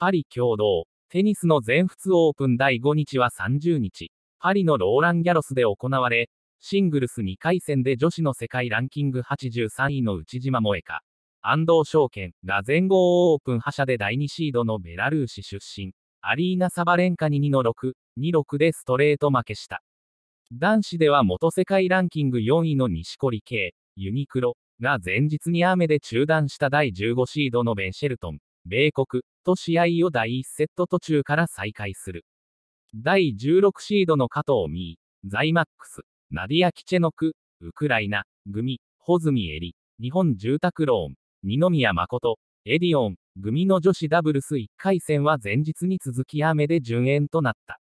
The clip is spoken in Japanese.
パリ共同、テニスの全仏オープン第5日は30日、パリのローラン・ギャロスで行われ、シングルス2回戦で女子の世界ランキング83位の内島萌香、安藤証券が全豪オープン覇者で第2シードのベラルーシ出身、アリーナ・サバレンカに2の6、26でストレート負けした。男子では元世界ランキング4位の錦織圭、ユニクロが前日に雨で中断した第15シードのベンシェルトン、米国と試合を第1セット途中から再開する。第16シードの加藤美衣、ザイマックス、ナディア・キチェノク、ウクライナ、組、穂積エリ、日本住宅ローン、二宮誠、エディオン、組の女子ダブルス1回戦は前日に続き雨で順延となった。